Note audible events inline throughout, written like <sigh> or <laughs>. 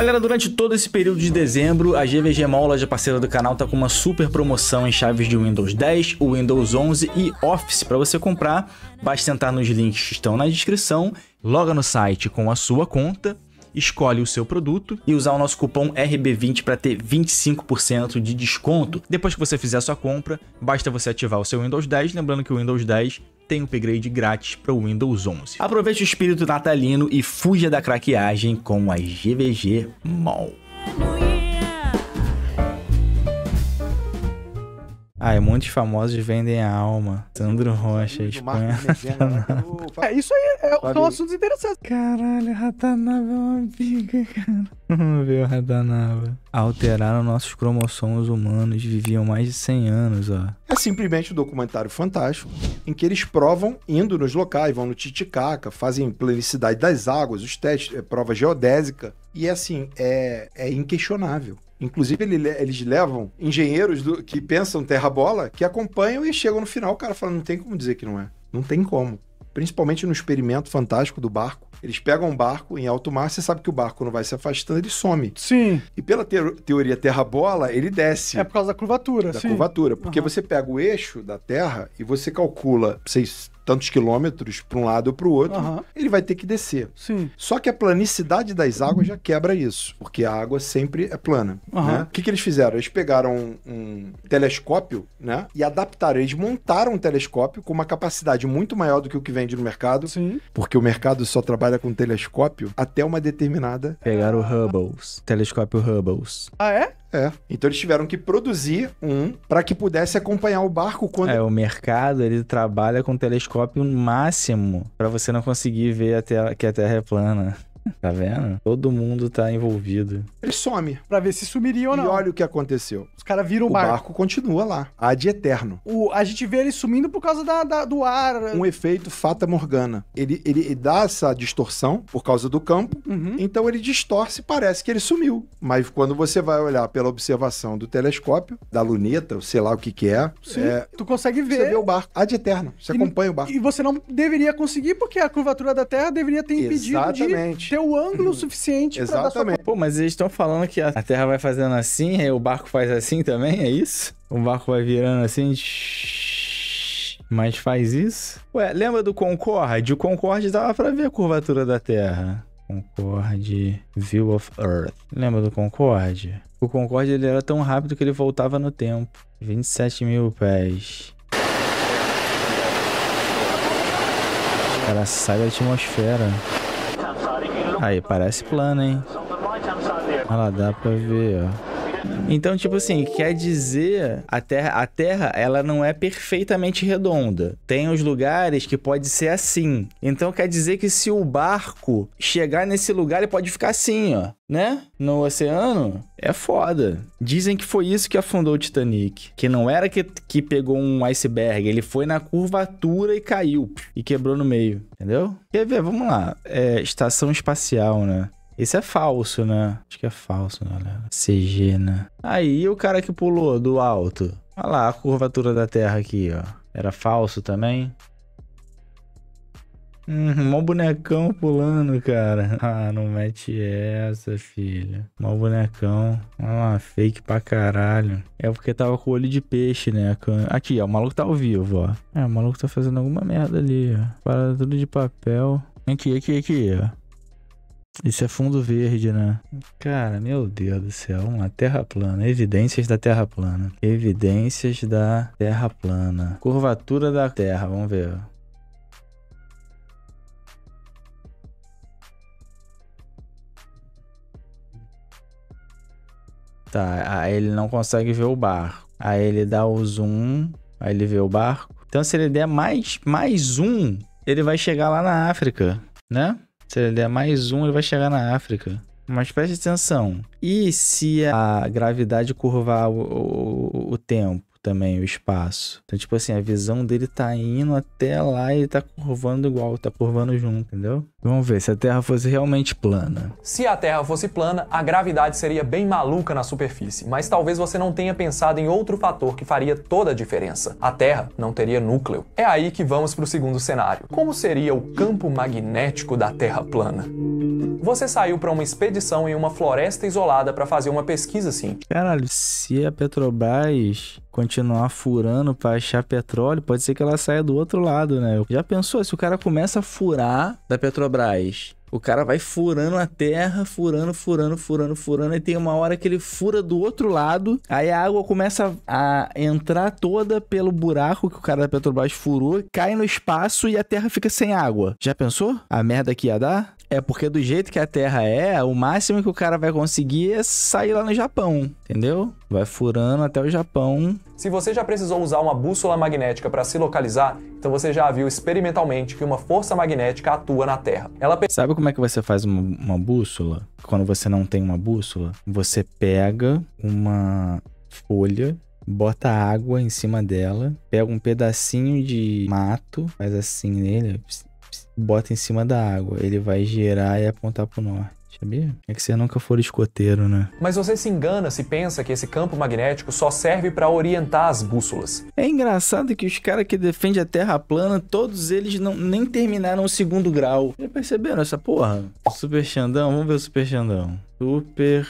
Galera, durante todo esse período de dezembro, a GVG Mall, loja parceira do canal, tá com uma super promoção em chaves de Windows 10, Windows 11 e Office para você comprar. Basta entrar nos links que estão na descrição, loga no site com a sua conta escolhe o seu produto e usar o nosso cupom RB20 para ter 25% de desconto. Depois que você fizer a sua compra, basta você ativar o seu Windows 10, lembrando que o Windows 10 tem upgrade grátis para o Windows 11. Aproveite o espírito natalino e fuja da craqueagem com a GVG Mall. Ah, e muitos famosos vendem a alma. Sandro Rocha, Espanha. <laughs> Né? É, isso aí é, Sabe? É, são assuntos interessantes. Caralho, Ratanaba é uma pica, cara. <laughs> Vamos ver o Ratanaba. Alteraram nossos cromossomos humanos, viviam mais de 100 anos, ó. É simplesmente um documentário fantástico, em que eles provam indo nos locais, vão no Titicaca, fazem planicidade das águas, os testes, é, prova geodésica. E assim, é, é inquestionável. Inclusive, ele, eles levam engenheiros do, que pensam terra-bola, que acompanham e chegam no final, o cara fala, não tem como dizer que não é. Não tem como. Principalmente no experimento fantástico do barco. Eles pegam um barco em alto mar, você sabe que o barco não vai se afastando, ele some. Sim. E pela te teoria terra-bola, ele desce. É por causa da curvatura, da sim. Da curvatura, porque uhum. você pega o eixo da Terra e você calcula, vocês tantos quilômetros para um lado ou para o outro, uhum. ele vai ter que descer. Sim. Só que a planicidade das águas já quebra isso, porque a água sempre é plana. Uhum. Né? O que, que eles fizeram? Eles pegaram um, um telescópio né, e adaptaram. Eles montaram um telescópio com uma capacidade muito maior do que o que vende no mercado, Sim. porque o mercado só trabalha com telescópio até uma determinada. Pegaram o Hubble, telescópio Hubble. Ah, é? É. Então eles tiveram que produzir um para que pudesse acompanhar o barco quando. É, o mercado ele trabalha com telescópio máximo para você não conseguir ver até que a Terra é plana. Tá vendo? Todo mundo tá envolvido. Ele some. Pra ver se sumiria ou não. E olha o que aconteceu. Os caras viram o barco. O barco continua lá. Há de eterno. O, a gente vê ele sumindo por causa da, da, do ar. Um efeito Fata Morgana. Ele, ele, ele, dá essa distorção por causa do campo. Uhum. Então ele distorce e parece que ele sumiu. Mas quando você vai olhar pela observação do telescópio, da luneta, sei lá o que que é. Sim, é tu consegue ver. Você vê o barco. Há de eterno. Você e, acompanha o barco. E você não deveria conseguir porque a curvatura da Terra deveria ter impedido Exatamente. de ter o ângulo uhum. suficiente pra dar sua... Exatamente. Pô, mas eles estão falando que a Terra vai fazendo assim, aí o barco faz assim também, é isso? O barco vai virando assim. Mas faz isso? Ué, lembra do Concorde? O Concorde dava pra ver a curvatura da Terra. Concorde View of Earth. Lembra do Concorde? O Concorde ele era tão rápido que ele voltava no tempo. 27 mil pés. Cara, sai da atmosfera. Aí, parece plano, hein? Olha lá, dá pra ver, ó. Então, tipo assim, quer dizer, a Terra, a Terra, ela não é perfeitamente redonda. Tem os lugares que pode ser assim. Então quer dizer que se o barco chegar nesse lugar, ele pode ficar assim, ó, né? No oceano, é foda. Dizem que foi isso que afundou o Titanic, que não era que, que pegou um iceberg, ele foi na curvatura e caiu e quebrou no meio, entendeu? Quer ver? Vamos lá. É, estação espacial, né? Esse é falso, né? Acho que é falso, galera. CG, né? Aí o cara que pulou do alto. Olha lá a curvatura da Terra aqui, ó. Era falso também? Hum, mó bonecão pulando, cara. <laughs> Ah, não mete essa, filho. Mó bonecão. Ah, fake pra caralho. É porque tava com o olho de peixe, né? Aqui, ó, o maluco tá ao vivo, ó. É, o maluco tá fazendo alguma merda ali, ó. Parada tudo de papel. Aqui, aqui, aqui, ó. Isso é fundo verde, né? Cara, meu Deus do céu, uma terra plana. Evidências da terra plana. Evidências da terra plana. Curvatura da terra, vamos ver. Tá, aí ele não consegue ver o barco. Aí ele dá o zoom, aí ele vê o barco. Então se ele der mais, mais um, ele vai chegar lá na África, né? Se ele der mais um, ele vai chegar na África. Mas preste atenção. E se a gravidade curvar o, o, o tempo? também o espaço. Então, tipo assim, a visão dele tá indo até lá e tá curvando igual, tá curvando junto, entendeu? Vamos ver se a Terra fosse realmente plana. Se a Terra fosse plana, a gravidade seria bem maluca na superfície, mas talvez você não tenha pensado em outro fator que faria toda a diferença. A Terra não teria núcleo. É aí que vamos pro segundo cenário. Como seria o campo magnético da Terra plana? Você saiu para uma expedição em uma floresta isolada para fazer uma pesquisa assim. Caralho, se a Petrobras continuar furando para achar petróleo, pode ser que ela saia do outro lado, né? Já pensou se o cara começa a furar da Petrobras? O cara vai furando a terra, furando, furando, furando, furando, e tem uma hora que ele fura do outro lado, aí a água começa a entrar toda pelo buraco que o cara da Petrobras furou, cai no espaço e a terra fica sem água. Já pensou? A merda que ia dar? É porque do jeito que a Terra é, o máximo que o cara vai conseguir é sair lá no Japão, entendeu? Vai furando até o Japão. Se você já precisou usar uma bússola magnética para se localizar, então você já viu experimentalmente que uma força magnética atua na Terra. Ela Sabe como é que você faz uma, uma bússola? Quando você não tem uma bússola, você pega uma folha bota água em cima dela, pega um pedacinho de mato, faz assim nele, bota em cima da água. Ele vai girar e apontar pro norte. Sabia? É que você nunca for escoteiro, né? Mas você se engana se pensa que esse campo magnético só serve para orientar as bússolas. É engraçado que os caras que defendem a Terra plana, todos eles não, nem terminaram o segundo grau. Já perceberam essa porra? Super Xandão, vamos ver o Super Xandão. Super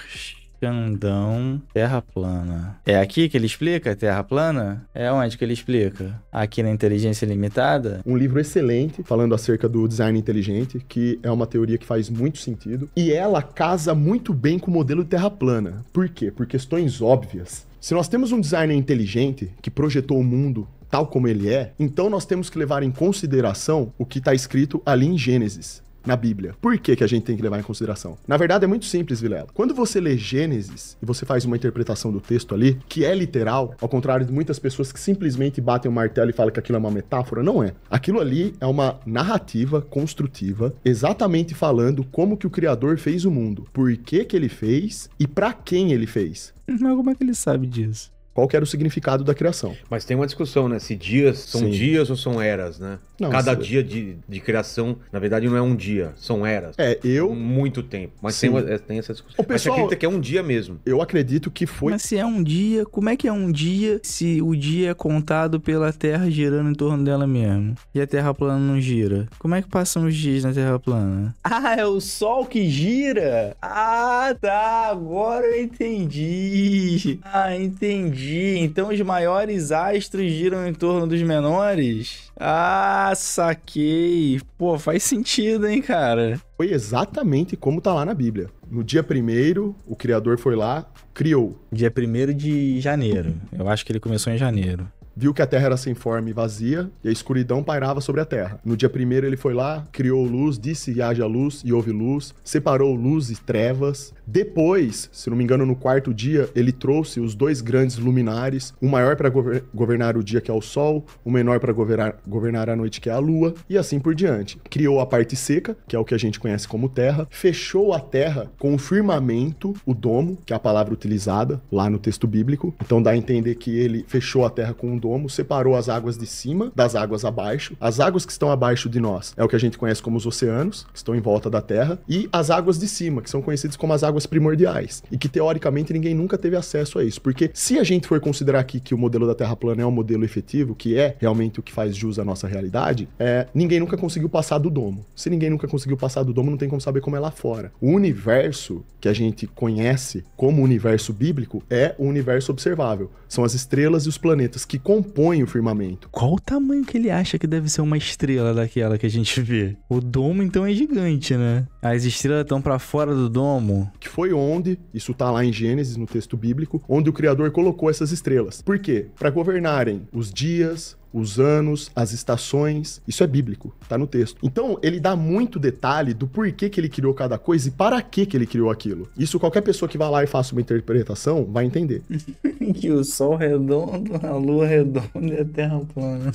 Xandão, Terra Plana. É aqui que ele explica Terra Plana? É onde que ele explica? Aqui na Inteligência Limitada? Um livro excelente falando acerca do design inteligente, que é uma teoria que faz muito sentido. E ela casa muito bem com o modelo de Terra Plana. Por quê? Por questões óbvias. Se nós temos um designer inteligente que projetou o mundo tal como ele é, então nós temos que levar em consideração o que está escrito ali em Gênesis na Bíblia. Por que, que a gente tem que levar em consideração? Na verdade, é muito simples, Vilela. Quando você lê Gênesis e você faz uma interpretação do texto ali, que é literal, ao contrário de muitas pessoas que simplesmente batem o martelo e falam que aquilo é uma metáfora, não é. Aquilo ali é uma narrativa construtiva, exatamente falando como que o Criador fez o mundo, por que, que ele fez e para quem ele fez. Mas como é que ele sabe disso? qual era o significado da criação. Mas tem uma discussão, né? Se dias são Sim. dias ou são eras, né? Não, Cada se... dia de, de criação, na verdade, não é um dia, são eras. É, eu. Muito tempo. Mas tem, é, tem, essa discussão. O pessoal... acredita que é um dia mesmo. Eu acredito que foi. Mas se é um dia, como é que é um dia se o dia é contado pela Terra girando em torno dela mesmo? E a Terra plana não gira? Como é que passam os dias na Terra plana? <laughs> Ah, é o Sol que gira? Ah, tá. Agora eu entendi. Ah, entendi então os maiores astros giram em torno dos menores? Ah, saquei. Pô, faz sentido, hein, cara? Foi exatamente como tá lá na Bíblia. No dia primeiro, o Criador foi lá, criou. Dia primeiro de janeiro. Eu acho que ele começou em janeiro viu que a Terra era sem forma e vazia, e a escuridão pairava sobre a Terra. No dia primeiro ele foi lá, criou luz, disse e haja luz, e houve luz, separou luz e trevas. Depois, se não me engano, no quarto dia, ele trouxe os dois grandes luminares, o maior para gover governar o dia, que é o Sol, o menor para governar, governar a noite, que é a Lua, e assim por diante. Criou a parte seca, que é o que a gente conhece como Terra, fechou a Terra com o firmamento, o domo, que é a palavra utilizada lá no texto bíblico. Então dá a entender que ele fechou a Terra com um domo como separou as águas de cima das águas abaixo. As águas que estão abaixo de nós é o que a gente conhece como os oceanos, que estão em volta da Terra, e as águas de cima, que são conhecidas como as águas primordiais, e que teoricamente ninguém nunca teve acesso a isso. Porque se a gente for considerar aqui que o modelo da Terra plana é um modelo efetivo, que é realmente o que faz jus à nossa realidade, é, ninguém nunca conseguiu passar do domo. Se ninguém nunca conseguiu passar do domo, não tem como saber como é lá fora. O universo que a gente conhece como universo bíblico é o universo observável. São as estrelas e os planetas que com compõe o firmamento. Qual o tamanho que ele acha que deve ser uma estrela daquela que a gente vê? O domo, então, é gigante, né? As estrelas estão para fora do domo. Que foi onde, isso tá lá em Gênesis, no texto bíblico, onde o Criador colocou essas estrelas. Por quê? Para governarem os dias, os anos, as estações. Isso é bíblico, tá no texto. Então, ele dá muito detalhe do porquê que ele criou cada coisa e para que que ele criou aquilo. Isso qualquer pessoa que vá lá e faça uma interpretação vai entender. <laughs> que o sol redondo, a lua redonda e a terra plana.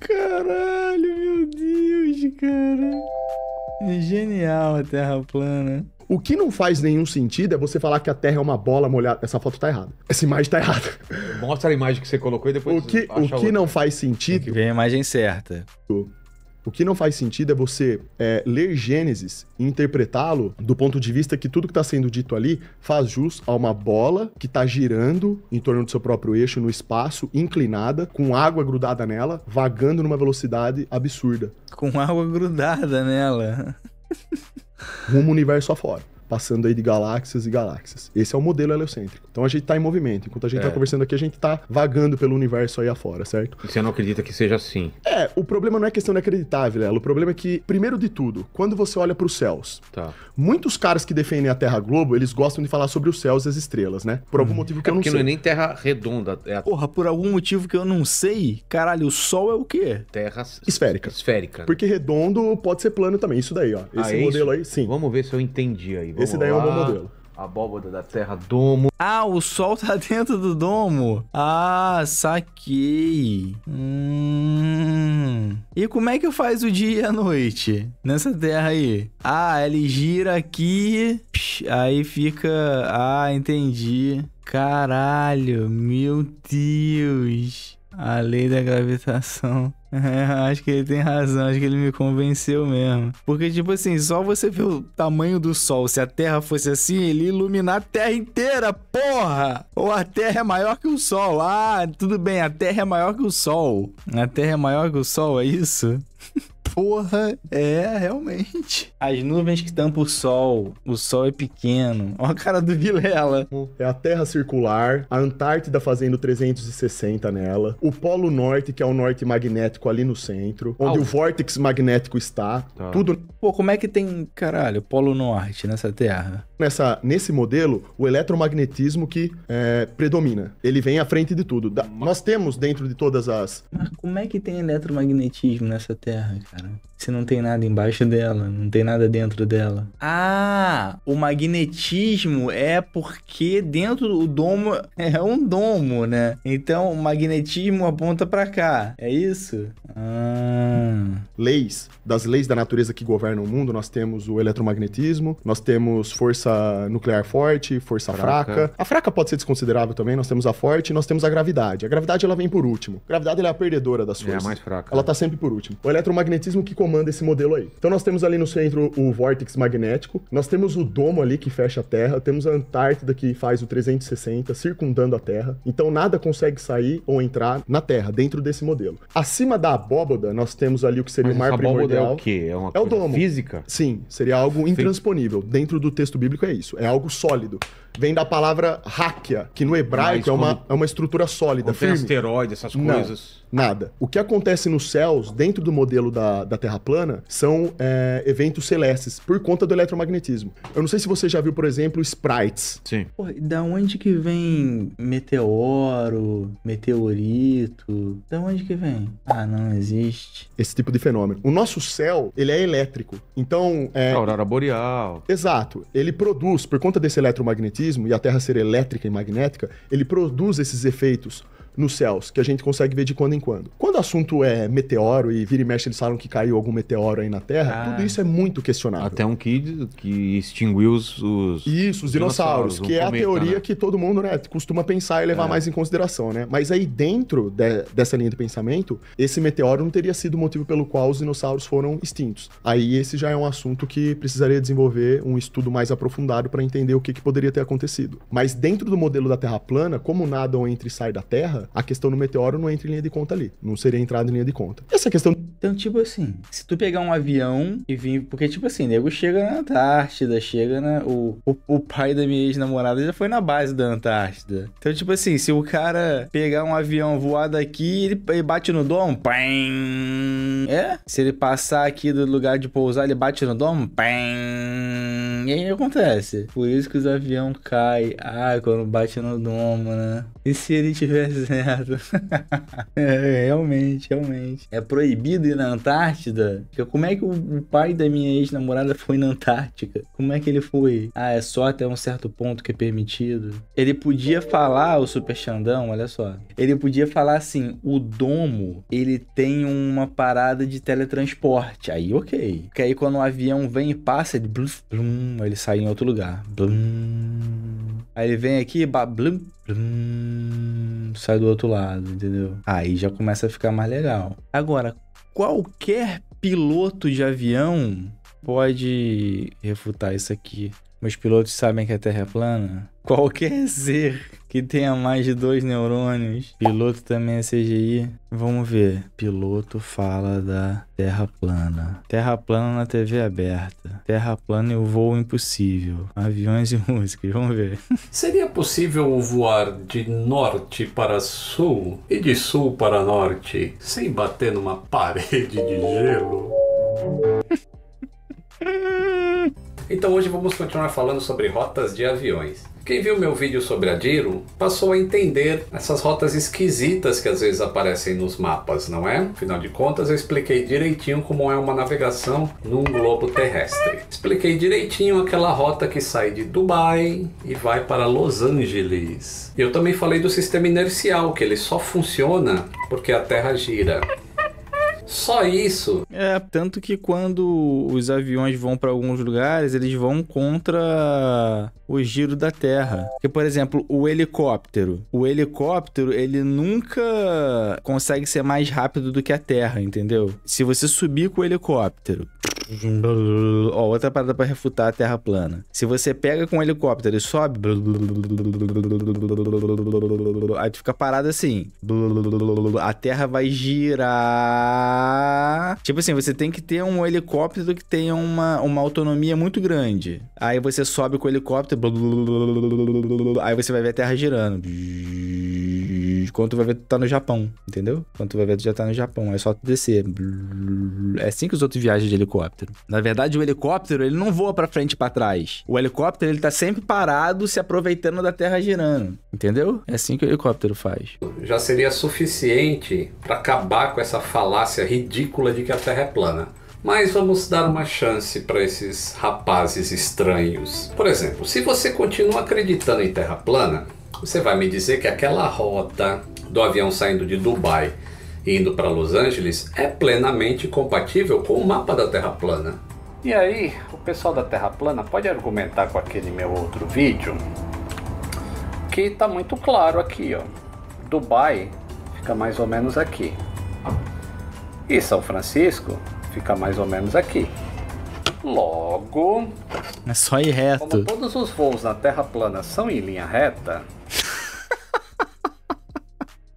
Caralho, meu Deus, cara. Genial a Terra plana. O que não faz nenhum sentido é você falar que a Terra é uma bola molhada. Essa foto tá errada. Essa imagem tá errada. Mostra a imagem que você colocou e depois. O que, o que outra. não faz sentido. Tem que vem a imagem certa. O que não faz sentido é você é, ler Gênesis e interpretá-lo do ponto de vista que tudo que está sendo dito ali faz jus a uma bola que está girando em torno do seu próprio eixo no espaço, inclinada, com água grudada nela, vagando numa velocidade absurda. Com água grudada nela. Rumo universo afora passando aí de galáxias e galáxias. Esse é o modelo heliocêntrico. Então a gente está em movimento. Enquanto a gente está é. conversando aqui, a gente está vagando pelo universo aí afora, certo? Você não acredita que seja assim? É, o problema não é questão de acreditar, Vilela. O problema é que, primeiro de tudo, quando você olha para os céus, tá. muitos caras que defendem a Terra Globo, eles gostam de falar sobre os céus e as estrelas, né? Por algum hum. motivo que é eu não sei. Porque não é nem Terra redonda. É a... Porra, por algum motivo que eu não sei, caralho, o Sol é o quê? Terra esférica. Esférica. Porque redondo pode ser plano também, isso daí, ó. Esse ah, é modelo isso? aí, sim. Vamos ver se eu entendi aí. Vamos Esse daí lá. é o bom modelo. Abóboda da Terra, domo. Ah, o sol tá <laughs> dentro do domo. Ah, saquei. Hum. E como é que eu faz o dia e a noite nessa terra aí? Ah, ele gira aqui. Psh, aí fica... Ah, entendi. Caralho, meu Deus. A lei da gravitação. É, <laughs> acho que ele tem razão, acho que ele me convenceu mesmo. Porque, tipo assim, só você ver o tamanho do Sol, se a Terra fosse assim, ele ia iluminar a Terra inteira, porra! Ou a Terra é maior que o Sol. Ah, tudo bem, a Terra é maior que o Sol. A Terra é maior que o Sol, é isso? Porra, é, realmente. As nuvens que tampam o sol. O sol é pequeno. Olha a cara do Vilela. É a Terra circular, a Antártida fazendo 360 nela, o Polo Norte, que é o norte magnético ali no centro, onde ah, o vórtice magnético está. Tá. Tudo. Pô, como é que tem, caralho, Polo Norte nessa Terra? nessa, nesse modelo o eletromagnetismo que é, predomina. Ele vem à frente de tudo. Da, nós temos dentro de todas as. Mas como é que tem eletromagnetismo nessa Terra, cara? Se não tem nada embaixo dela, não tem nada dentro dela. Ah, o magnetismo é porque dentro do domo <laughs> é um domo, né? Então o magnetismo aponta para cá. É isso? Ah. Leis, das leis da natureza que governam o mundo, nós temos o eletromagnetismo, nós temos força força nuclear forte, força fraca. fraca. A fraca pode ser desconsiderável também, nós temos a forte e nós temos a gravidade. A gravidade ela vem por último. A gravidade é a perdedora das forças. É a mais fraca. Ela está né? sempre por último. O eletromagnetismo que comanda esse modelo aí. Então nós temos ali no centro o vórtice magnético, nós temos o domo ali que fecha a Terra, temos a Antártida que faz o 360 circundando a Terra. Então nada consegue sair ou entrar na Terra dentro desse modelo. Acima da abóboda nós temos ali o que seria Mas o mar primordial. É o quê? É, uma é o domo. física? Sim, seria algo intransponível dentro do texto bíblico público é isso. É algo sólido vem da palavra ráquia, que no hebraico é uma, é uma estrutura sólida, não Tem asteroide, essas Não. coisas. Nada. O que acontece nos céus, dentro do modelo da, da Terra plana, são é, eventos celestes, por conta do eletromagnetismo. Eu não sei se você já viu, por exemplo, sprites. Sim. Pô, da onde que vem meteoro, meteorito? Da onde que vem? Ah, não existe. Esse tipo de fenômeno. O nosso céu, ele é elétrico. Então, é... aurora boreal. Exato. Ele produz, por conta desse eletromagnetismo, e a Terra ser elétrica e magnética, ele produz esses efeitos nos céus, que a gente consegue ver de quando em quando. Quando o assunto é meteoro e vira e mexe eles falam que caiu algum meteoro aí na Terra, ah, tudo isso é muito questionável. Até um que, que extinguiu os, os Isso, os dinossauros, dinossauros que é cometa, a teoria né? que todo mundo né, costuma pensar e levar é. mais em consideração, né? Mas aí dentro de, dessa linha de pensamento, esse meteoro não teria sido o motivo pelo qual os dinossauros foram extintos. Aí esse já é um assunto que precisaria desenvolver um estudo mais aprofundado para entender o que, que poderia ter acontecido. Mas dentro do modelo da Terra plana, como ou entra e sai da Terra, a questão do meteoro não entra em linha de conta ali. Não seria entrada em linha de conta. Essa questão. Então, tipo assim, se tu pegar um avião e vir. Porque, tipo assim, nego chega na Antártida, chega na. Né, o, o, o pai da minha ex-namorada já foi na base da Antártida. Então, tipo assim, se o cara pegar um avião voar daqui, ele, ele bate no dom, pem. É? Se ele passar aqui do lugar de pousar, ele bate no dom, pem. E aí acontece. Por isso que os aviões caem. Ah, quando bate no domo, né? E se ele tiver certo? <laughs> <laughs> é, realmente, realmente. É proibido ir na Antártida? Como é que o pai da minha ex-namorada foi na Antártica? Como é que ele foi? Ah, é só até um certo ponto que é permitido. Ele podia falar, o Super Xandão, olha só. Ele podia falar assim: o domo, ele tem uma parada de teletransporte. Aí, ok. Porque aí quando o avião vem e passa, ele. Blum, blum, ele sai em outro lugar. Blum. Aí ele vem aqui, blum, blum, sai do outro lado, entendeu? Aí já começa a ficar mais legal. Agora, qualquer piloto de avião pode refutar isso aqui. Meus pilotos sabem que a Terra é plana. Qualquer <laughs> ser que tenha mais de dois neurônios, piloto também é CGI. Vamos ver. Piloto fala da Terra plana. Terra plana na TV aberta. Terra plana e o voo impossível. Aviões e <laughs> músicas. Vamos ver. Seria possível voar de norte para sul e de sul para norte sem bater numa <laughs> parede de gelo? Então hoje vamos continuar falando sobre rotas de aviões. Quem viu meu vídeo sobre a Diro passou a entender essas rotas esquisitas que às vezes aparecem nos mapas, não é? Afinal de contas, eu expliquei direitinho como é uma navegação num globo terrestre. Expliquei direitinho aquela rota que sai de Dubai e vai para Los Angeles. Eu também falei do sistema inercial, que ele só funciona porque a Terra gira. Só isso. É, tanto que quando os aviões vão para alguns lugares, eles vão contra o giro da Terra. Porque, por exemplo, o helicóptero. O helicóptero, ele nunca consegue ser mais rápido do que a Terra, entendeu? Se você subir com o helicóptero, Ó, outra parada para refutar a Terra plana. Se você pega com o helicóptero e sobe. Aí tu fica parado assim. A Terra vai girar Tipo assim, você tem que ter um helicóptero que tenha uma, uma autonomia muito grande. Aí você sobe com o helicóptero. Aí você vai ver a Terra girando de quanto vai ver tá no Japão, entendeu? Quanto vai ver já tá no Japão, é só descer. É assim que os outros viajam de helicóptero. Na verdade, o helicóptero, ele não voa para frente e pra trás. O helicóptero, ele tá sempre parado, se aproveitando da terra girando, entendeu? É assim que o helicóptero faz. Já seria suficiente para acabar com essa falácia ridícula de que a terra é plana. Mas vamos dar uma chance para esses rapazes estranhos. Por exemplo, se você continua acreditando em Terra plana, você vai me dizer que aquela rota do avião saindo de Dubai e indo para Los Angeles é plenamente compatível com o mapa da Terra plana. E aí, o pessoal da Terra plana pode argumentar com aquele meu outro vídeo que está muito claro aqui, ó. Dubai fica mais ou menos aqui. E São Francisco fica mais ou menos aqui. Logo, é só ir reto. Como todos os voos na Terra plana são em linha reta,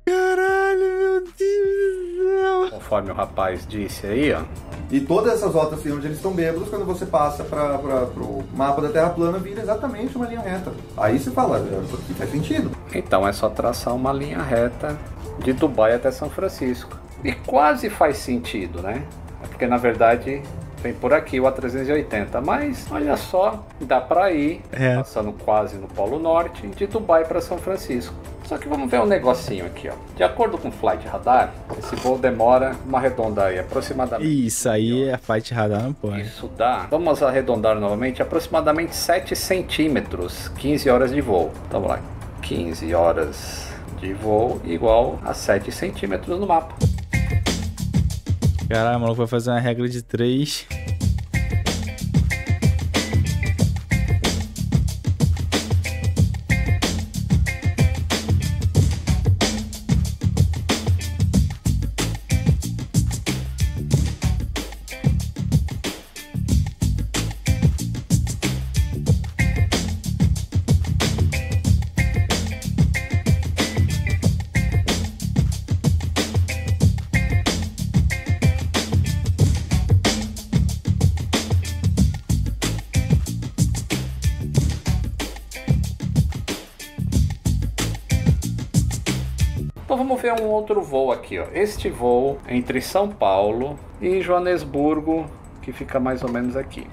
Caralho, meu Deus do céu. Conforme o rapaz disse aí, ó. E todas essas rotas assim, onde eles estão bêbados, quando você passa para o mapa da Terra plana, vira exatamente uma linha reta. Aí você fala, é, isso aqui faz sentido. Então é só traçar uma linha reta de Dubai até São Francisco. E quase faz sentido, né? É porque na verdade vem por aqui o A380. Mas olha só, dá para ir, é. passando quase no Polo Norte, de Dubai para São Francisco. Só que vamos ver um negocinho aqui, ó. De acordo com o Flight Radar, esse voo demora uma redonda aí, aproximadamente. Isso aí é Flight Radar, não pode. Isso dá. Vamos arredondar novamente, aproximadamente 7 centímetros, 15 horas de voo. Então vamos lá, 15 horas de voo igual a 7 centímetros no mapa. Caralho, o maluco vai fazer uma regra de três. Então vamos ver um outro voo aqui, ó. Este voo entre São Paulo e Joanesburgo, que fica mais ou menos aqui.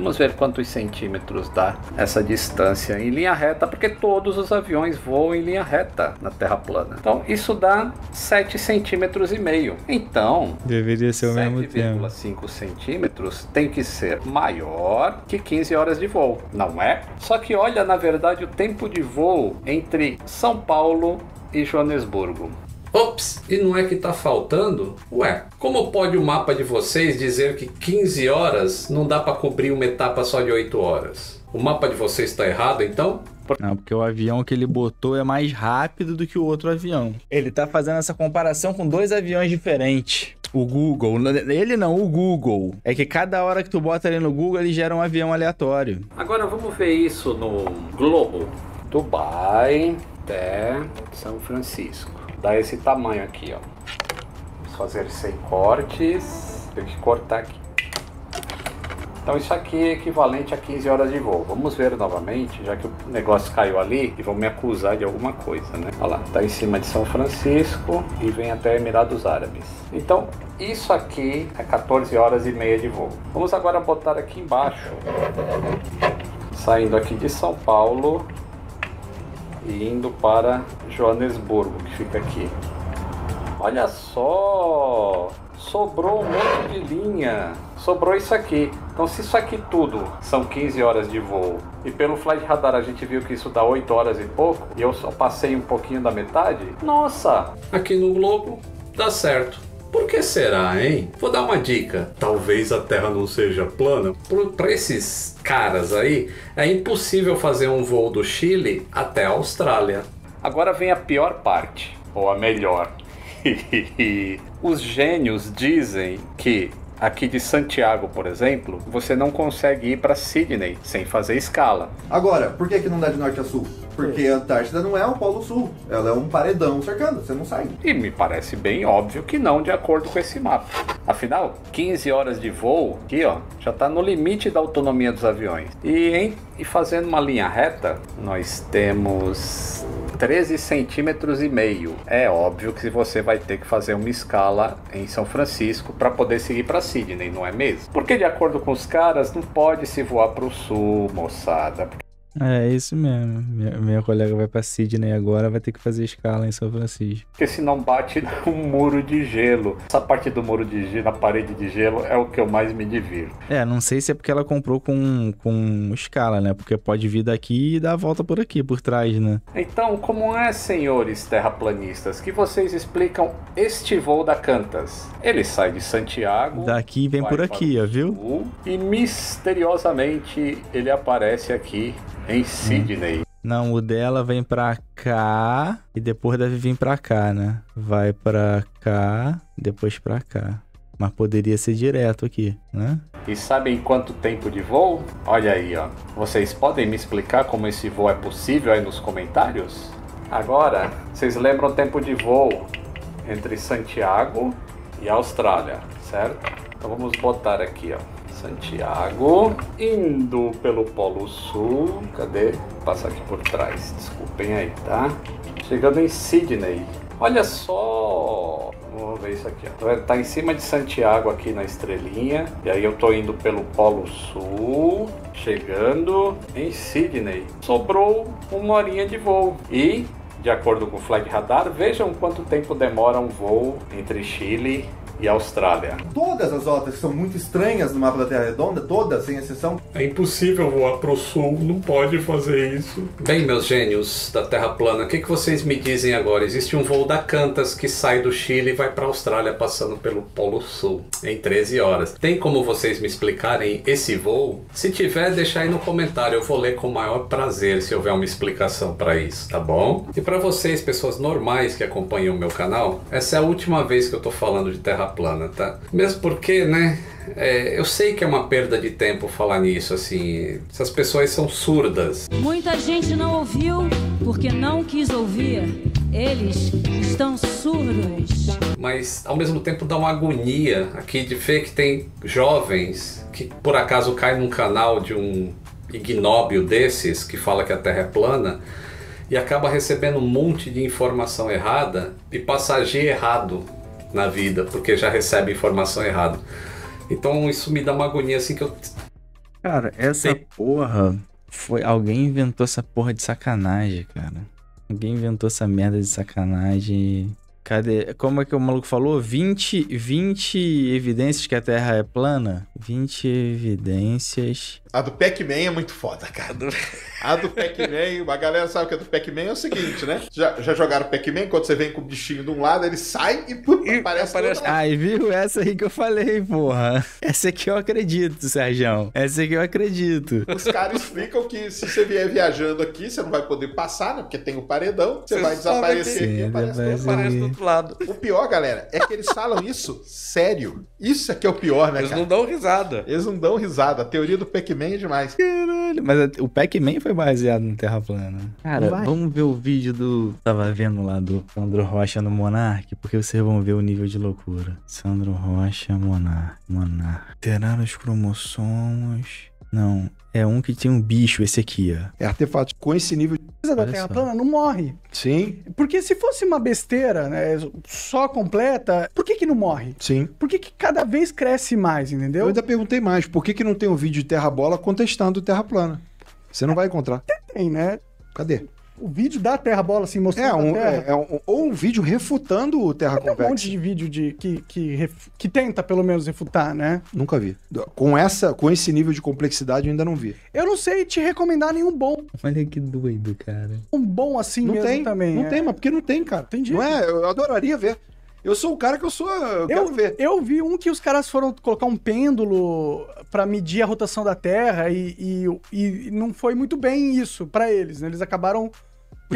Vamos ver quantos centímetros dá essa distância em linha reta, porque todos os aviões voam em linha reta na Terra plana. Então isso dá 7 centímetros e meio. Então, deveria ser o mesmo tempo. 5 centímetros tem que ser maior que 15 horas de voo, não é? Só que olha, na verdade, o tempo de voo entre São Paulo e Joanesburgo. Ops, e não é que está faltando? Ué, como pode o mapa de vocês dizer que 15 horas não dá para cobrir uma etapa só de 8 horas? O mapa de vocês está errado então? Não, porque o avião que ele botou é mais rápido do que o outro avião. Ele tá fazendo essa comparação com dois aviões diferentes. O Google, ele não, o Google. É que cada hora que tu bota ali no Google, ele gera um avião aleatório. Agora vamos ver isso no globo. Dubai até São Francisco dá esse tamanho aqui, ó. Vamos fazer 100 cortes. Tem que cortar aqui. Então isso aqui é equivalente a 15 horas de voo. Vamos ver novamente, já que o negócio caiu ali e vão me acusar de alguma coisa, né? Olha lá, tá em cima de São Francisco e vem até Emirados Árabes. Então isso aqui é 14 horas e meia de voo. Vamos agora botar aqui embaixo. Saindo aqui de São Paulo, e indo para Joanesburgo, que fica aqui. Olha só! Sobrou um monte de linha. Sobrou isso aqui. Então, se isso aqui tudo são 15 horas de voo, e pelo flight radar a gente viu que isso dá 8 horas e pouco, e eu só passei um pouquinho da metade, nossa! Aqui no Globo dá certo. Por que será, hein? Vou dar uma dica. Talvez a Terra não seja plana. Para esses caras aí, é impossível fazer um voo do Chile até a Austrália. Agora vem a pior parte, ou a melhor. <laughs> Os gênios dizem que Aqui de Santiago, por exemplo, você não consegue ir para Sydney sem fazer escala. Agora, por que, que não dá de norte a sul? Porque a Antártida não é o Polo Sul, ela é um paredão cercando, você não sai. E me parece bem óbvio que não, de acordo com esse mapa. Afinal, 15 horas de voo aqui, ó, já está no limite da autonomia dos aviões. E, hein, e fazendo uma linha reta, nós temos 13 centímetros e meio. É óbvio que você vai ter que fazer uma escala em São Francisco para poder seguir para Sydney, não é mesmo? Porque de acordo com os caras, não pode se voar para o sul, moçada, é, isso mesmo. Minha, minha colega vai pra Sydney agora, vai ter que fazer escala em São Francisco. Porque se não bate <laughs> um muro de gelo. Essa parte do muro de gelo, na parede de gelo, é o que eu mais me divirto. É, não sei se é porque ela comprou com, com escala, né? Porque pode vir daqui e dar a volta por aqui, por trás, né? Então, como é, senhores terraplanistas, que vocês explicam este voo da Cantas? Ele sai de Santiago. Daqui e vem por aqui, ó, viu? e misteriosamente ele aparece aqui em Sydney. Não, o dela vem pra cá e depois deve vir pra cá, né? Vai pra cá, depois pra cá. Mas poderia ser direto aqui, né? E sabem quanto tempo de voo? Olha aí, ó. Vocês podem me explicar como esse voo é possível aí nos comentários? Agora, vocês lembram o tempo de voo entre Santiago e Austrália, certo? Então vamos botar aqui, ó. Santiago, indo pelo Polo Sul, cadê? Vou passar aqui por trás, desculpem aí, tá? Chegando em Sydney. Olha só, vamos ver isso aqui. Ó. Tá em cima de Santiago aqui na estrelinha. E aí eu tô indo pelo Polo Sul, chegando em Sydney. Sobrou uma horinha de voo. E de acordo com o Flag Radar, vejam quanto tempo demora um voo entre Chile e Austrália. Todas as outras são muito estranhas no mapa da Terra Redonda, todas, sem exceção. É impossível voar pro sul, não pode fazer isso. Bem, meus gênios da Terra plana, o que, que vocês me dizem agora? Existe um voo da Cantas que sai do Chile e vai para Austrália passando pelo Polo Sul em 13 horas. Tem como vocês me explicarem esse voo? Se tiver, deixa aí no comentário, eu vou ler com o maior prazer se houver uma explicação para isso, tá bom? E para vocês, pessoas normais que acompanham o meu canal, essa é a última vez que eu tô falando de Terra plana, tá? Mesmo porque, né? É, eu sei que é uma perda de tempo falar nisso, assim. Essas pessoas são surdas. Muita gente não ouviu porque não quis ouvir. Eles estão surdos. Mas ao mesmo tempo dá uma agonia aqui de ver que tem jovens que por acaso caem num canal de um ignóbio desses que fala que a Terra é plana e acaba recebendo um monte de informação errada e passageiro errado na vida, porque já recebe informação errada. Então isso me dá uma agonia assim que eu. Cara, essa porra foi. Alguém inventou essa porra de sacanagem, cara. Alguém inventou essa merda de sacanagem. Cadê? Como é que o maluco falou? 20, 20 evidências que a Terra é plana? 20 evidências. A do Pac-Man é muito foda, cara. A do Pac-Man, a galera sabe que a do Pac-Man é o seguinte, né? Já, já jogaram Pac-Man, quando você vem com o bichinho de um lado, ele sai e, e aparece, aparece... Ai, viu? Essa aí que eu falei, porra. Essa aqui eu acredito, Sérgio. Essa aqui eu acredito. Os caras explicam que se você vier viajando aqui, você não vai poder passar, né? Porque tem o um paredão, você, você vai desaparecer aqui e aparece, do outro lado. O pior, galera, é que eles falam isso sério. Isso é que é o pior, né, eles cara? Eles não dão risada risada. Eles não dão risada. A teoria do Pac-Man é demais. Caralho, mas o Pac-Man foi baseado no Terra Plana. Cara, Vai. vamos ver o vídeo do. Tava vendo lá do Sandro Rocha no Monark, porque vocês vão ver o nível de loucura. Sandro Rocha, Monark. Monark. Terá os cromossomos. Não, é um que tem um bicho, esse aqui, ó. É artefato com esse nível de coisa da Terra plana não morre. Sim. Porque se fosse uma besteira, né, só completa, por que que não morre? Sim. Por que que cada vez cresce mais, entendeu? Eu ainda perguntei mais, por que que não tem um vídeo de Terra bola contestando Terra plana? Você não é. vai encontrar. Tem, né? Cadê? o vídeo da Terra Bola, assim, mostrando é, um, Terra. É, é um, ou um vídeo refutando o Terra Convexa. Tem um monte de vídeo de, que, que, ref, que tenta, pelo menos, refutar, né? Nunca vi. Com, essa, com esse nível de complexidade, eu ainda não vi. Eu não sei te recomendar nenhum bom. Olha que doido, cara. Um bom assim não mesmo tem, também. Não é. tem, mas porque não tem, cara. Entendi. Não é? Eu adoraria ver. Eu sou o cara que eu sou. Eu, eu, quero ver. Eu vi um que os caras foram colocar um pêndulo para medir a rotação da Terra e, e, e não foi muito bem isso para eles, né? Eles acabaram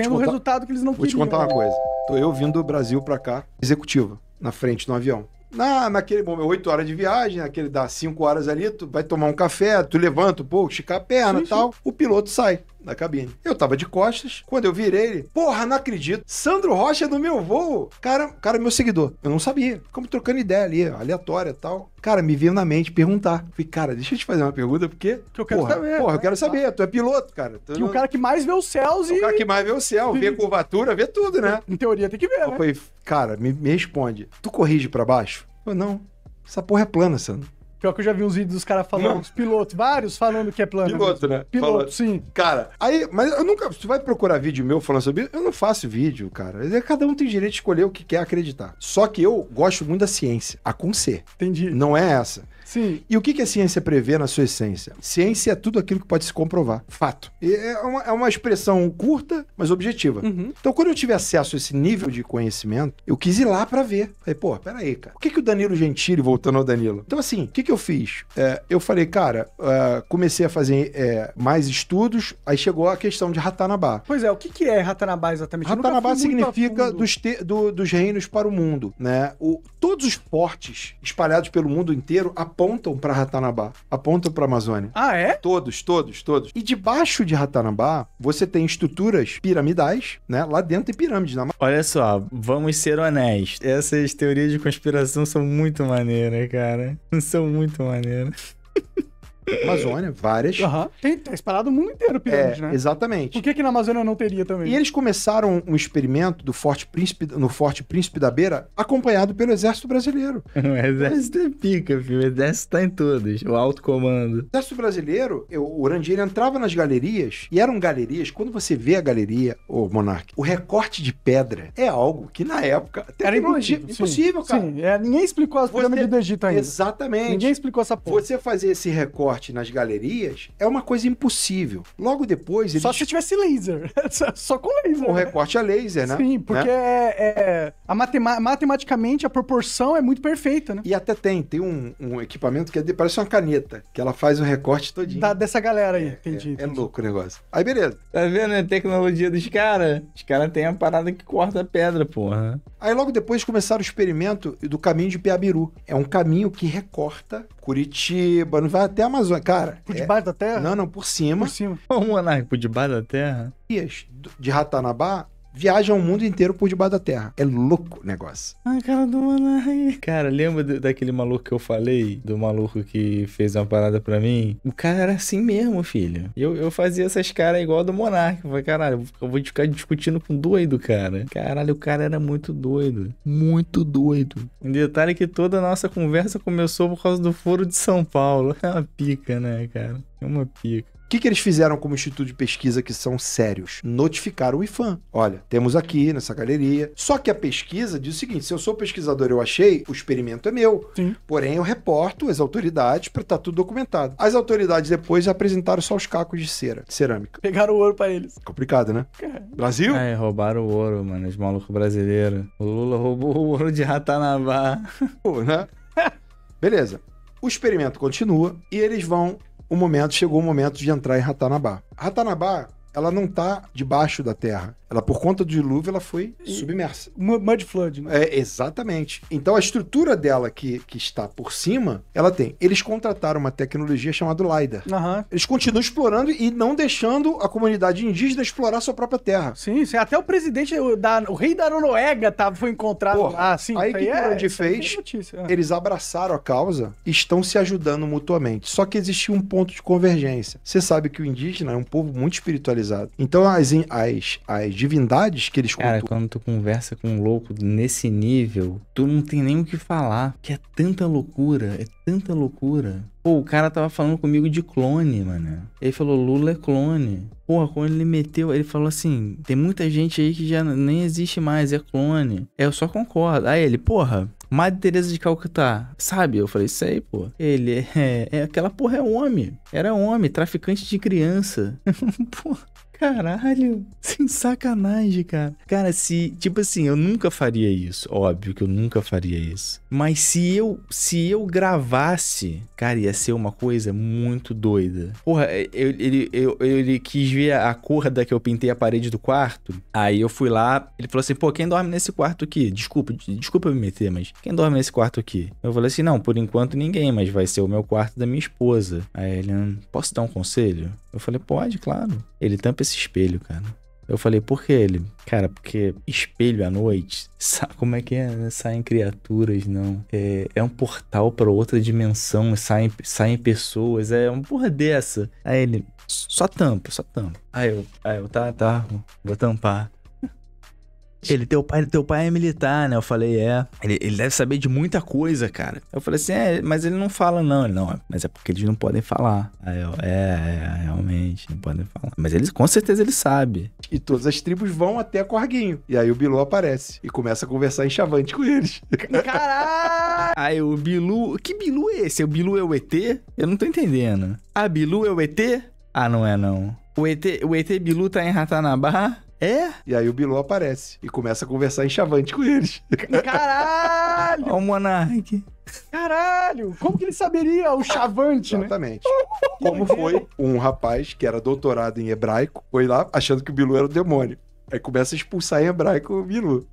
tendo o um resultado que eles não vou queriam. Vou te contar uma coisa. Tô eu vindo do Brasil para cá, executivo, na frente no avião. Na, ah, naquele momento, 8 horas de viagem, aquele dá 5 horas ali, tu vai tomar um café, tu levanta pô, pouco, estica a perna e tal. O piloto sai na cabine. Eu tava de costas, quando eu virei ele, porra, não acredito, Sandro Rocha no é meu voo. Cara, cara, meu seguidor, eu não sabia. Ficamos trocando ideia ali, aleatória e tal. Cara, me veio na mente perguntar. Falei, cara, deixa eu te fazer uma pergunta, porque. Que eu quero porra, saber. Porra, eu quero saber. Tá. Tu é piloto, cara. Tu e não... o cara que mais vê os céus e. O cara que mais vê o céu, vê curvatura, vê tudo, né? Em teoria tem que ver. Eu né? falei, cara, me, me responde. Tu corrige para baixo? Eu, não. Essa porra é plana, Sandro. Pior que eu já vi uns vídeos dos caras falando, os pilotos, vários falando que é plano. Piloto, né? Piloto, sim. Cara, aí, mas eu nunca. Você tu vai procurar vídeo meu falando sobre eu não faço vídeo, cara. É, cada um tem direito de escolher o que quer acreditar. Só que eu gosto muito da ciência, a com C. Entendi. Não é essa. Sim. E o que, que a ciência prevê na sua essência? Ciência é tudo aquilo que pode se comprovar. Fato. E é, uma, é uma expressão curta, mas objetiva. Uhum. Então, quando eu tive acesso a esse nível de conhecimento, eu quis ir lá para ver. Falei, pô, peraí, cara. O que, que o Danilo Gentili, voltando ao Danilo? Então, assim, o que, que eu fiz? É, eu falei, cara, uh, comecei a fazer é, mais estudos, aí chegou a questão de Ratanabá. Pois é, o que, que é Ratanabá exatamente? Ratanabá significa dos, te, do, dos reinos para o mundo, né? O, todos os portes espalhados pelo mundo inteiro apontam apontam para Ratanabá, apontam para Amazônia. Ah, é? Todos, todos, todos. E debaixo de Ratanabá, você tem estruturas piramidais, né? Lá dentro tem pirâmides. Na... Olha só, vamos ser honestos. Essas teorias de conspiração são muito maneiras, cara. São muito maneiras. <laughs> Amazônia, várias. Uhum. Tem, tem tá espalhado o mundo inteiro é, pirâmide, é, né? Exatamente. Por que, que na Amazônia não teria também? E eles começaram um experimento do Forte Príncipe, no Forte Príncipe da Beira, acompanhado pelo Exército Brasileiro. <laughs> o Exército é pica, filho. O Exército tá em todas. O alto comando. O Exército Brasileiro, eu, o Orandier entrava nas galerias, e eram galerias, quando você vê a galeria, ô oh, Monark, o recorte de pedra é algo que na época era impossível, impossível sim, cara. Sim, é, ninguém explicou as pirâmides você, do Egito ainda. Exatamente. Ninguém explicou essa porra. Você fazer esse recorte esporte nas galerias é uma coisa impossível. Logo depois. Eles... Só se tivesse laser. <laughs> Só com laser. Com né? recorte a laser, né? Sim, porque né? É, é, a matematicamente a proporção é muito perfeita, né? E até tem. Tem um, um equipamento que é de, parece uma caneta, que ela faz o recorte todinho. Da, dessa galera aí. É, entendi, é, é entendi, é, louco o negócio. Aí, beleza. Tá vendo? A tecnologia dos caras. Os caras têm a parada que corta a pedra, porra. Aí, logo depois, começaram o experimento do caminho de Piabiru. É um caminho que recorta Curitiba, não vai até Amazônia. Amazônia, cara. Por debaixo é... da terra? Não, não, por cima. Por cima. Ô, Monarque, por debaixo da terra? Dias de Ratanabá viajam o mundo inteiro por debaixo da terra. É louco o negócio. Ai, cara do Manai. Cara, lembra do, daquele maluco que eu falei? Do maluco que fez uma parada pra mim? O cara era assim mesmo, filho. Eu, eu fazia essas caras igual do Monark. Eu falei, caralho, eu vou ficar discutindo com doido, cara. Caralho, o cara era muito doido. Muito doido. Um detalhe que toda a nossa conversa começou por causa do foro de São Paulo. É uma pica, né, cara? É uma pica que, que eles fizeram como instituto de pesquisa que são sérios? Notificaram o IFAM. Olha, temos aqui nessa galeria. Só que a pesquisa diz o seguinte: se eu sou pesquisador eu achei, o experimento é meu. Sim. Porém, eu reporto as autoridades para estar tá tudo documentado. As autoridades depois apresentaram só os cacos de cera, de cerâmica. Pegaram o ouro para eles. Complicado, né? É. Brasil? É, roubaram o ouro, mano. Os malucos brasileiros. O Lula roubou o ouro de Ratanabá. Pô, né? <laughs> Beleza. O experimento continua e eles vão o momento, chegou o momento de entrar em Ratanabá. Ratanabá, ela não está debaixo da terra, ela, por conta do dilúvio, ela foi e, submersa. flood, né? É, exatamente. Então, a estrutura dela que, que está por cima, ela tem. Eles contrataram uma tecnologia chamada LiDAR. Uhum. Eles continuam explorando e não deixando a comunidade indígena explorar sua própria terra. Sim, sim. Até o presidente, da, o rei da Noruega tá, foi encontrado Porra, lá. Assim, aí que é, onde é fez, é. eles abraçaram a causa e estão se ajudando mutuamente. Só que existe um ponto de convergência. Você sabe que o indígena é um povo muito espiritualizado. Então, as, as, as divindades que eles Cara, quando tu conversa com um louco nesse nível, tu não tem nem o que falar, que é tanta loucura, é tanta loucura. Pô, o cara tava falando comigo de clone, mano. Ele falou, Lula é clone. Porra, quando ele meteu, ele falou assim: tem muita gente aí que já nem existe mais, é clone. Eu só concordo. Aí ele, porra, Madre Teresa de Calcutá, sabe? Eu falei, isso aí pô. Ele é, é, Aquela porra é homem. Era homem, traficante de criança. <laughs> porra. Caralho, <laughs> sem sacanagem, cara. Cara, se, tipo assim, eu nunca faria isso, óbvio que eu nunca faria isso. Mas se eu, se eu gravasse, cara, ia ser uma coisa muito doida. Porra, eu, ele, eu, ele quis ver a cor da que eu pintei a parede do quarto. Aí eu fui lá, ele falou assim, pô, quem dorme nesse quarto aqui? Desculpa, desculpa me meter, mas quem dorme nesse quarto aqui? Eu falei assim, não, por enquanto ninguém, mas vai ser o meu quarto da minha esposa. Aí ele, hum, posso dar um conselho? Eu falei, pode, claro. Ele tampa esse espelho, cara. Eu falei, por que ele? Cara, porque espelho à noite, <laughs> sabe como é que é? Né? Saem criaturas, não. É, é um portal para outra dimensão, saem, saem pessoas, é uma porra dessa. Aí ele, só tampa, só tampa. Aí eu, aí eu, tá, tá, vou tampar. Ele, teu pai, teu pai é militar, né? Eu falei, é. Ele, ele deve saber de muita coisa, cara. Eu falei assim, é, mas ele não fala, não. Ele, não, mas é porque eles não podem falar. Aí eu, é, é, é realmente, não podem falar. Mas eles, com certeza, ele sabe. E todas as tribos vão até Corguinho. E aí o Bilu aparece e começa a conversar em chavante com eles. Caralho! <laughs> aí o Bilu. Que Bilu é esse? O Bilu é o ET? Eu não tô entendendo. Ah, Bilu é o ET? Ah, não é não. O ET, o ET Bilu tá em Ratanabá? É? E aí o Bilu aparece e começa a conversar em chavante com eles. Caralho! Olha <laughs> o Monark. Caralho! Como que ele saberia o chavante, né? Exatamente. né? Como foi um rapaz que era doutorado em hebraico, foi lá achando que o Bilu era o demônio. Aí começa a expulsar em hebraico o Bilu.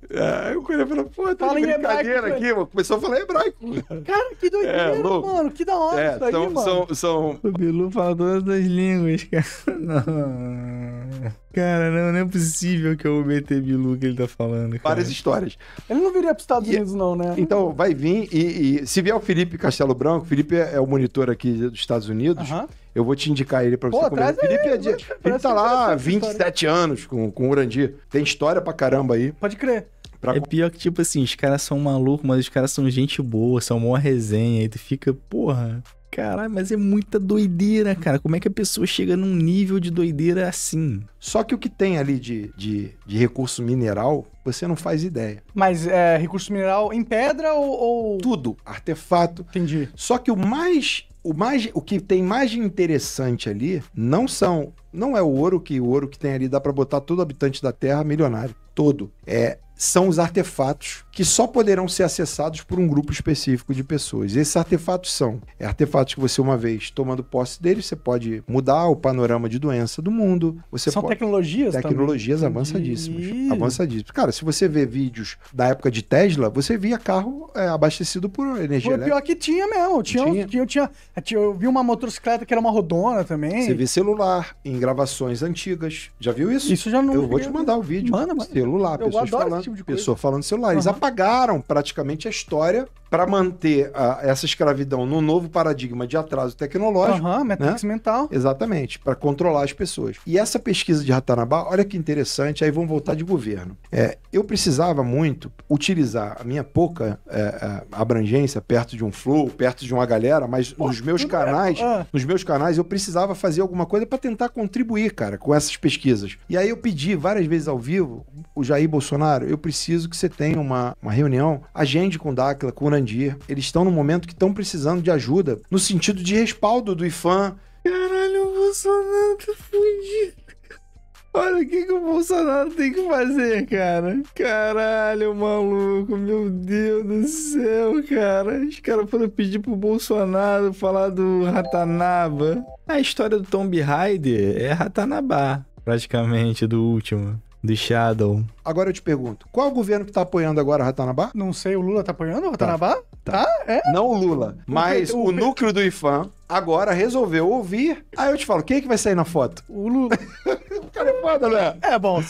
Aí o Coelho fala, pô, tá de brincadeira hebraico, aqui, mano. Começou a falar hebraico. Cara, que doideira, É, mano. Que da hora É, isso daí, são, mano. são, são, O Bilu fala todas as línguas, cara. <laughs> Não. <laughs> Cara, não, não é possível que o BT Bilu que ele tá falando. Cara. Várias histórias. Ele não viria pros Estados é- Unidos, não, né? Então, vai vir e, e, se vier o Felipe Castelo Branco, o Felipe é, é o monitor aqui dos Estados Unidos. Uh -huh. Eu vou te indicar ele pra você Pô, comer. O Felipe, é de, tá ele tá lá 27 anos com, com o Urandir. Tem história pra caramba aí. Pode crer. Pra... É pior que, tipo assim, os caras são malucos, mas os caras são gente boa, são uma resenha. E tu fica, porra. Caralho, mas é muita doideira, cara. Como é que a pessoa chega num nível de doideira assim? Só que o que tem ali de, de, de recurso mineral, você não faz ideia. Mas é recurso mineral em pedra ou, ou... Tudo. Artefato. Entendi. Só que o mais o, mais, o que tem mais de interessante ali não são. Não é o ouro, que o ouro que tem ali dá para botar todo habitante da Terra milionário. Todo. É, são os artefatos que só poderão ser acessados por um grupo específico de pessoas. Esses artefatos são é artefatos que você, uma vez tomando posse deles, você pode mudar o panorama de doença do mundo. Você são pode... tecnologias Tecnologias também. avançadíssimas. Entendi. Avançadíssimas. Cara, se você vê vídeos da época de Tesla, você via carro é, abastecido por energia elétrica. Pior que tinha mesmo. Tinha, tinha. Eu, tinha, eu vi uma motocicleta que era uma rodona também. Você vê celular em gravações antigas. Já viu isso? Isso já não. Eu vou te mandar o vídeo. Manda, mano. Celular, eu pessoas falando. Tipo pessoa falando celular. Uhum apagaram praticamente a história para manter a, essa escravidão no novo paradigma de atraso tecnológico. Aham, uhum, matrix né? mental. Exatamente, para controlar as pessoas. E essa pesquisa de Ratanabá, olha que interessante, aí vamos voltar de governo. É, eu precisava muito utilizar a minha pouca é, é, abrangência perto de um flow, perto de uma galera, mas Pô, nos meus é, canais, é... nos meus canais eu precisava fazer alguma coisa para tentar contribuir, cara, com essas pesquisas. E aí eu pedi várias vezes ao vivo, o Jair Bolsonaro, eu preciso que você tenha uma, uma reunião, agende com o Dáquila, com o Jurandir, eles estão no momento que estão precisando de ajuda no sentido de respaldo do IFAM. Caralho, o Bolsonaro tá fudido. Olha o que, que o Bolsonaro tem que fazer, cara. Caralho, maluco, meu Deus do céu, cara. Os caras foram pedir pro Bolsonaro falar do Ratanaba. A história do Tomb Raider é Ratanabá, praticamente, do último do Shadow. Agora eu te pergunto, qual o governo que tá apoiando agora Ratanabá? Não sei, o Lula tá apoiando o tá. Ratanabá? Tá. tá. É? Não o Lula, mas o, o, o núcleo do IFAM agora resolveu ouvir. Aí eu te falo, quem é que vai sair na foto? O Lula. <laughs> o cara é foda, né? É bom.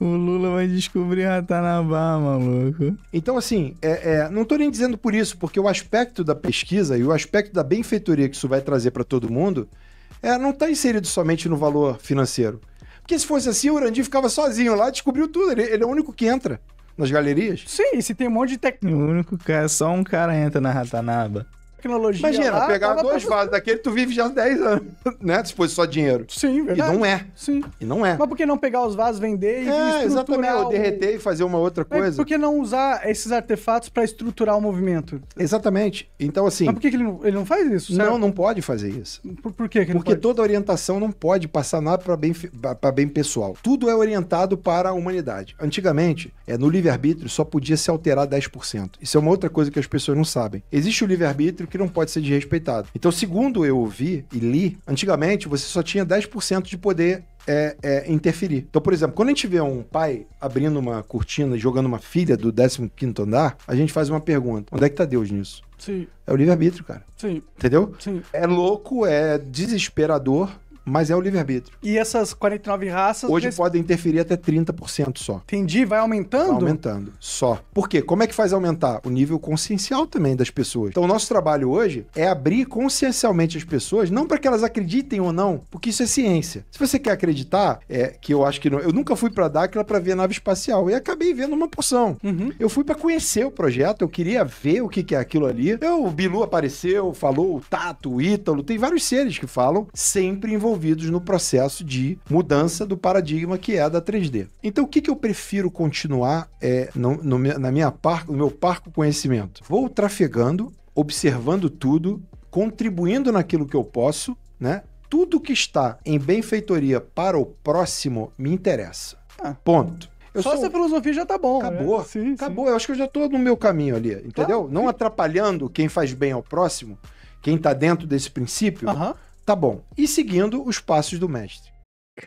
o Lula vai descobrir Ratanabá, maluco. Então, assim, é, é, não tô nem dizendo por isso, porque o aspecto da pesquisa e o aspecto da benfeitoria que isso vai trazer para todo mundo é, não tá inserido somente no valor financeiro. Porque se fosse assim, o Urandi ficava sozinho lá, descobriu tudo. Ele, ele é o único que entra nas galerias. Sim, se tem um monte de técnico. O único cara, só um cara entra na ratanaba tecnologia. Imagina, lá, pegar dois vasos daquele, tu vive já 10 anos, <laughs> né? Se fosse só dinheiro. Sim, verdade. E não é. Sim. E não é. Mas por que não pegar os vasos, vender e é, exatamente, ou derreter o... e fazer uma outra coisa? Mas por que não usar esses artefatos para estruturar o movimento? Exatamente. Então, assim... Mas por que, ele, não, ele não faz isso? Certo? Não, não pode fazer isso. Por, por que, Porque pode? toda orientação não pode passar nada para bem, pra bem pessoal. Tudo é orientado para a humanidade. Antigamente, é, no livre-arbítrio só podia se alterar 10%. Isso é uma outra coisa que as pessoas não sabem. Existe o livre-arbítrio que não pode ser desrespeitado. Então, segundo eu ouvi e li, antigamente você só tinha 10% de poder é, é, interferir. Então, por exemplo, quando a gente vê um pai abrindo uma cortina e jogando uma filha do 15 andar, a gente faz uma pergunta. Onde é que tá Deus nisso? Sim. É o livre-arbítrio, cara. Sim. Entendeu? Sim. É louco, é desesperador, mas é o livre-arbítrio. E essas 49 raças. Hoje podem interferir até 30% só. Entendi, vai aumentando? Vai aumentando, só. Por quê? Como é que faz aumentar? O nível consciencial também das pessoas. Então, o nosso trabalho hoje é abrir consciencialmente as pessoas, não para que elas acreditem ou não, porque isso é ciência. Se você quer acreditar, é que eu acho que não. Eu nunca fui para Dakar para ver nave espacial e acabei vendo uma porção. Uhum. Eu fui para conhecer o projeto, eu queria ver o que, que é aquilo ali. Eu, o Bilu apareceu, falou, o Tato, o Ítalo, tem vários seres que falam, sempre envolvidos envolvidos no processo de mudança do paradigma que é a da 3D. Então, o que, que eu prefiro continuar é, no, no, na minha par, no meu parco conhecimento? Vou trafegando, observando tudo, contribuindo naquilo que eu posso, né? Tudo que está em benfeitoria para o próximo me interessa. Ah. Ponto. Eu Só sou... essa filosofia já tá bom. Né? Acabou. Né? Sim, acabou. Sim. Eu acho que eu já tô no meu caminho ali, entendeu? Claro, Não atrapalhando quem faz bem ao próximo, quem tá dentro desse princípio tá bom. E seguindo os passos do mestre.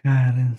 Cara.